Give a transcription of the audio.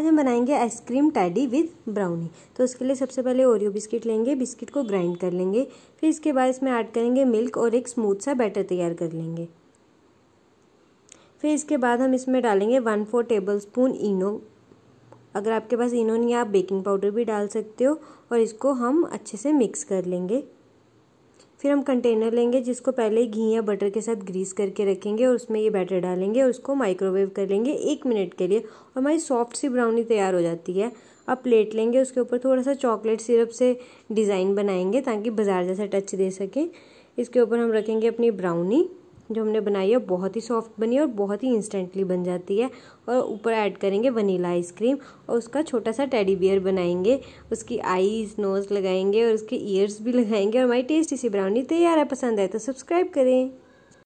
आज हम बनाएंगे आइसक्रीम टैडी विद ब्राउनी तो उसके लिए सबसे पहले ओरियो बिस्किट लेंगे बिस्किट को ग्राइंड कर लेंगे फिर इसके बाद इसमें ऐड करेंगे मिल्क और एक स्मूथ सा बैटर तैयार कर लेंगे फिर इसके बाद हम इसमें डालेंगे one four tablespoon Eno अगर आपके पास इनो नहीं है आप बेकिंग पाउडर भी डाल सकते हो और इसको हम अच्छे से मिक्स कर लेंगे फिर हम कंटेनर लेंगे जिसको पहले घी या बटर के साथ ग्रीस करके रखेंगे और उसमें ये बैटर डालेंगे और उसको माइक्रोवेव कर लेंगे एक मिनट के लिए और हमारी सॉफ्ट सी ब्राउनी तैयार हो जाती है अब प्लेट लेंगे उसके ऊपर थोड़ा सा चॉकलेट सिरप से डिज़ाइन बनाएंगे ताकि बाज़ार जैसा टच दे सकें इसके ऊपर हम रखेंगे अपनी ब्राउनी जो हमने बनाई है बहुत ही सॉफ्ट बनी है और बहुत ही इंस्टेंटली बन जाती है और ऊपर ऐड करेंगे वनीला आइसक्रीम और उसका छोटा सा टेडी बियर बनाएंगे उसकी आईज नोज़ लगाएंगे और उसके ईयर्स भी लगाएंगे और हमारी टेस्टी सी ब्राउनी तैयार है पसंद आए तो सब्सक्राइब करें